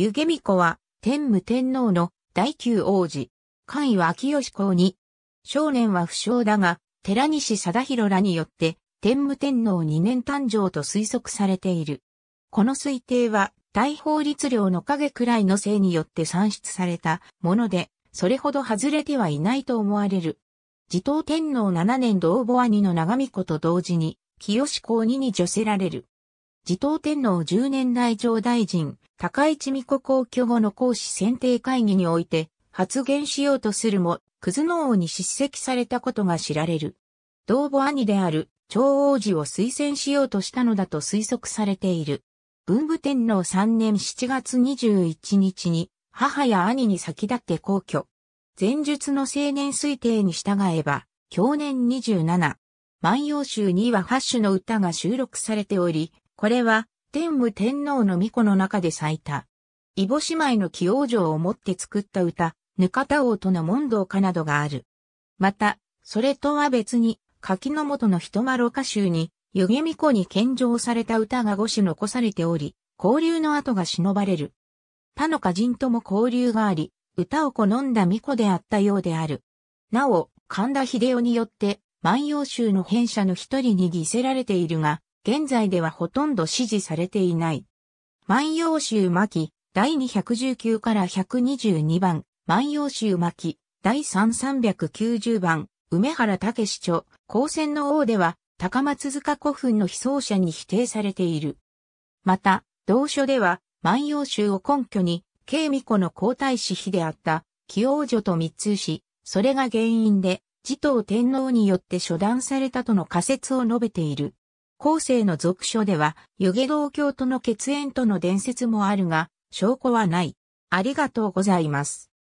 湯気巫女は、天武天皇の第九王子、関位は秋吉公に、少年は不詳だが、寺西貞弘らによって、天武天皇2年誕生と推測されている。この推定は、大法律令の影くらいのせいによって算出されたもので、それほど外れてはいないと思われる。持統天皇7年同母兄の長見子と同時に、清子公にに除せられる。自統天皇10年内上大臣、高市美子皇居後の講師選定会議において発言しようとするも、クズの王に叱責されたことが知られる。同母兄である長王子を推薦しようとしたのだと推測されている。文武天皇3年7月21日に母や兄に先立って皇居。前述の青年推定に従えば、去年27。万葉集には8首の歌が収録されており、これは、天武天皇の御子の中で咲いた。イボ姉妹の起用状をもって作った歌、ぬかた王との問答かなどがある。また、それとは別に、柿の元の人丸歌集に、湯気巫子に献上された歌が五種残されており、交流の跡が忍ばれる。他の歌人とも交流があり、歌を好んだ巫子であったようである。なお、神田秀夫によって、万葉集の編者の一人に犠せられているが、現在ではほとんど支持されていない。万葉集巻、第219から122番、万葉集巻、第3390番、梅原武史著、高専の王では、高松塚古墳の被葬者に否定されている。また、同書では、万葉集を根拠に、慶美子の皇太子妃であった、清王女と密通し、それが原因で、持統天皇によって処断されたとの仮説を述べている。後世の俗書では、湯気道教との血縁との伝説もあるが、証拠はない。ありがとうございます。